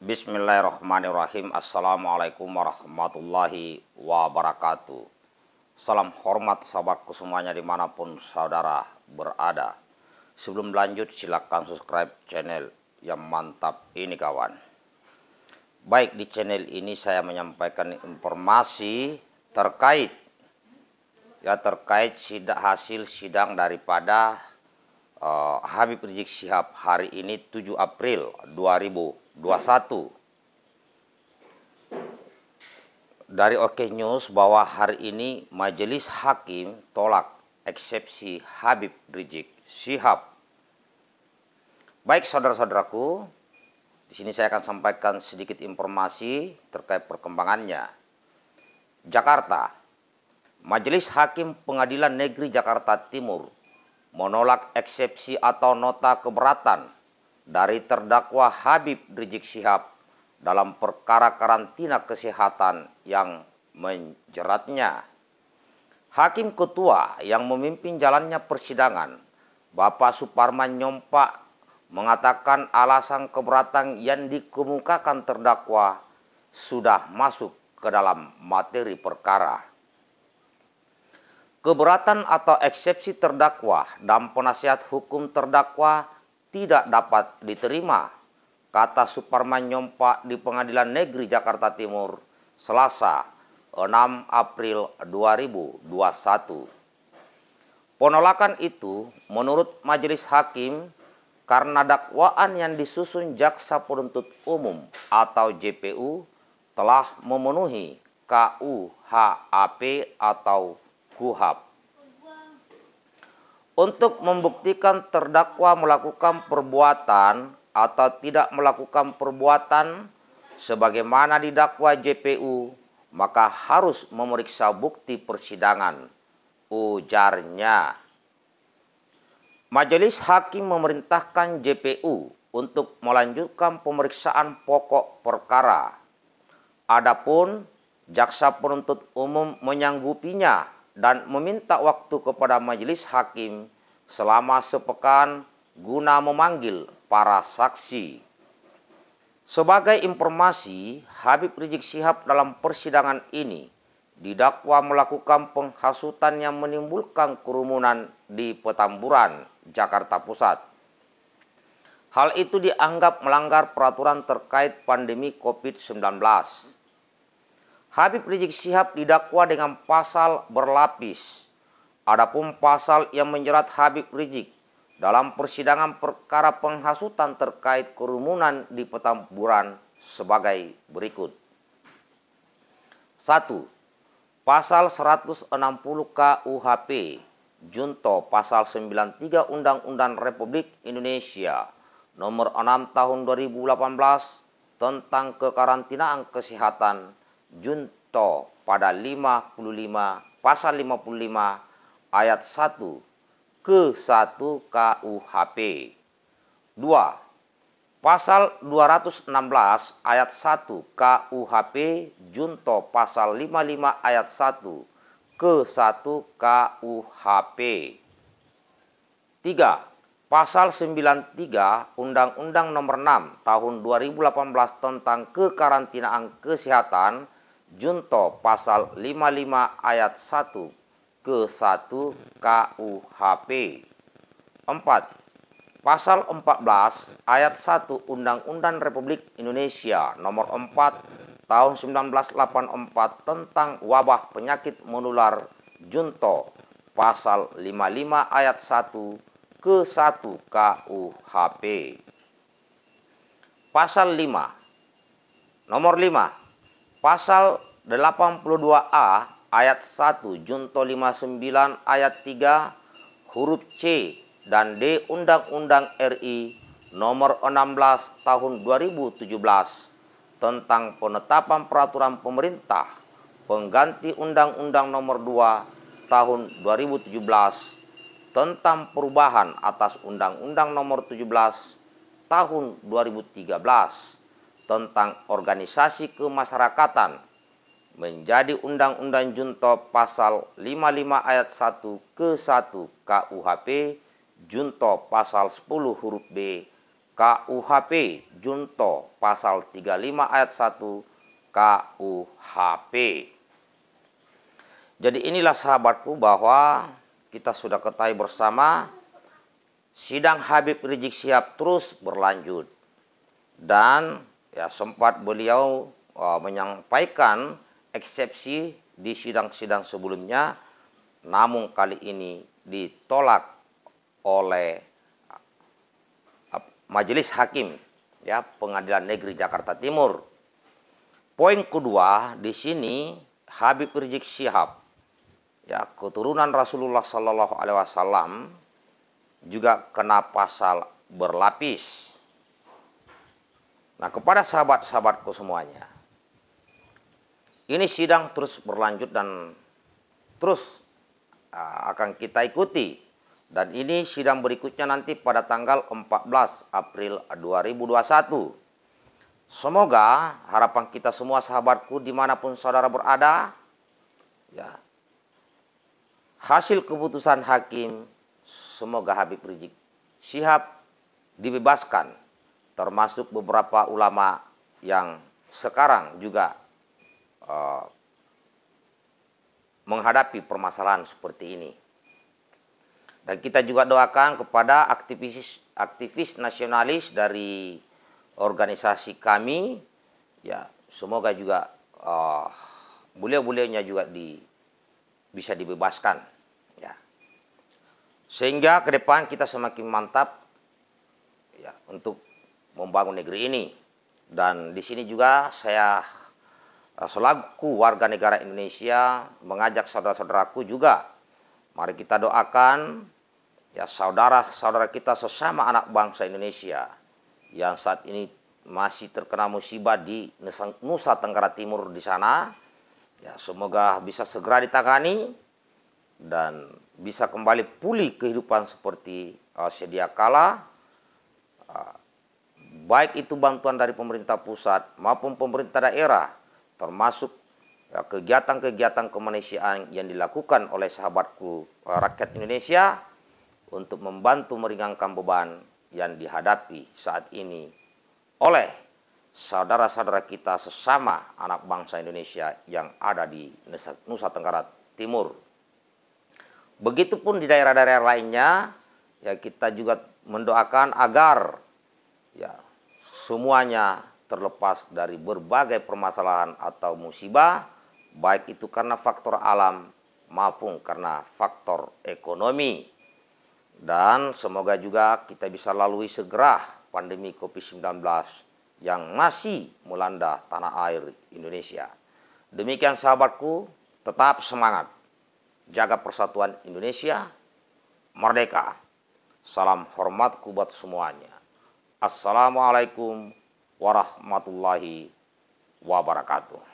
Bismillahirrahmanirrahim. Assalamualaikum warahmatullahi wabarakatuh. Salam hormat sahabatku semuanya dimanapun saudara berada. Sebelum lanjut silakan subscribe channel yang mantap ini kawan. Baik di channel ini saya menyampaikan informasi terkait ya terkait sidak hasil sidang daripada uh, Habib Rizik Sihab hari ini 7 April 2000 21 dari OK News bahwa hari ini majelis hakim tolak eksepsi Habib Rizik Syihab. Baik saudara-saudaraku, di sini saya akan sampaikan sedikit informasi terkait perkembangannya. Jakarta, Majelis Hakim Pengadilan Negeri Jakarta Timur menolak eksepsi atau nota keberatan dari terdakwa Habib Rizik Syihab dalam perkara karantina kesehatan yang menjeratnya. Hakim ketua yang memimpin jalannya persidangan, Bapak Suparman Nyompa mengatakan alasan keberatan yang dikemukakan terdakwa sudah masuk ke dalam materi perkara. Keberatan atau eksepsi terdakwa dan penasihat hukum terdakwa tidak dapat diterima, kata Suparman Nyompa di Pengadilan Negeri Jakarta Timur, Selasa, 6 April 2021. Penolakan itu menurut majelis hakim karena dakwaan yang disusun jaksa penuntut umum atau JPU telah memenuhi KUHAP atau KUHAP untuk membuktikan terdakwa melakukan perbuatan atau tidak melakukan perbuatan sebagaimana didakwa JPU, maka harus memeriksa bukti persidangan, ujarnya. Majelis hakim memerintahkan JPU untuk melanjutkan pemeriksaan pokok perkara. Adapun jaksa penuntut umum menyanggupinya dan meminta waktu kepada majelis hakim selama sepekan guna memanggil para saksi. Sebagai informasi, Habib Rizik Sihab dalam persidangan ini didakwa melakukan penghasutan yang menimbulkan kerumunan di Petamburan, Jakarta Pusat. Hal itu dianggap melanggar peraturan terkait pandemi COVID-19. Habib Rizik Sihab didakwa dengan pasal berlapis. Adapun pasal yang menjerat Habib Rizik dalam persidangan perkara penghasutan terkait kerumunan di Petamburan sebagai berikut. 1. Pasal 160 KUHP Junto Pasal 93 Undang-Undang Republik Indonesia Nomor 6 Tahun 2018 tentang kekarantinaan kesehatan junto pada 55 pasal 55 ayat 1 ke 1 KUHP. 2. Pasal 216 ayat 1 KUHP junto pasal 55 ayat 1 ke 1 KUHP. 3. Pasal 93 Undang-Undang Nomor 6 Tahun 2018 tentang Kekarantinaan Kesehatan Junto pasal 55 ayat 1 ke 1 KUHP. 4. Pasal 14 ayat 1 Undang-Undang Republik Indonesia nomor 4 tahun 1984 tentang wabah penyakit menular junto pasal 55 ayat 1 ke 1 KUHP. Pasal 5 Nomor 5. Pasal 82A ayat 1 junto 59 ayat 3 huruf C dan D Undang-Undang RI nomor 16 tahun 2017 tentang penetapan peraturan pemerintah pengganti Undang-Undang nomor 2 tahun 2017 tentang perubahan atas Undang-Undang nomor 17 tahun 2013 tentang organisasi kemasyarakatan menjadi Undang-Undang Junto Pasal 55 Ayat 1 ke 1 KUHP Junto Pasal 10 huruf B KUHP Junto Pasal 35 Ayat 1 KUHP Jadi inilah sahabatku bahwa kita sudah ketahui bersama sidang Habib Rizik siap terus berlanjut dan ya sempat beliau uh, menyampaikan eksepsi di sidang-sidang sebelumnya, namun kali ini ditolak oleh ah, Majelis Hakim ya Pengadilan Negeri Jakarta Timur. Poin kedua di sini Habib Rizik Syihab ya keturunan Rasulullah Sallallahu Alaihi Wasallam juga kena pasal berlapis. Nah kepada sahabat-sahabatku semuanya, ini sidang terus berlanjut dan terus ah, akan kita ikuti. Dan ini sidang berikutnya nanti pada tanggal 14 April 2021. Semoga harapan kita semua sahabatku dimanapun saudara berada, ya hasil keputusan hakim semoga Habib Rizik sihab dibebaskan termasuk beberapa ulama yang sekarang juga Eh, menghadapi permasalahan seperti ini. Dan kita juga doakan kepada aktivis aktivis nasionalis dari organisasi kami ya semoga juga uh, eh, bule beliaunya juga di bisa dibebaskan ya. Sehingga ke depan kita semakin mantap ya untuk membangun negeri ini. Dan di sini juga saya Eh, selaku warga negara Indonesia mengajak saudara-saudaraku juga mari kita doakan ya saudara-saudara kita sesama anak bangsa Indonesia yang saat ini masih terkena musibah di Nusa Tenggara Timur di sana ya semoga bisa segera ditangani dan bisa kembali pulih kehidupan seperti uh, sedia kala uh, baik itu bantuan dari pemerintah pusat maupun pemerintah daerah termasuk ya, kegiatan-kegiatan kemanusiaan yang dilakukan oleh sahabatku eh, rakyat Indonesia untuk membantu meringankan beban yang dihadapi saat ini oleh saudara-saudara kita sesama anak bangsa Indonesia yang ada di Nusa Tenggara Timur. Begitupun di daerah-daerah lainnya, ya kita juga mendoakan agar ya semuanya terlepas dari berbagai permasalahan atau musibah, baik itu karena faktor alam maupun karena faktor ekonomi. Dan semoga juga kita bisa lalui segera pandemi COVID-19 yang masih melanda tanah air Indonesia. Demikian sahabatku, tetap semangat. Jaga persatuan Indonesia, merdeka. Salam hormatku buat semuanya. Assalamualaikum warahmatullahi wabarakatuh.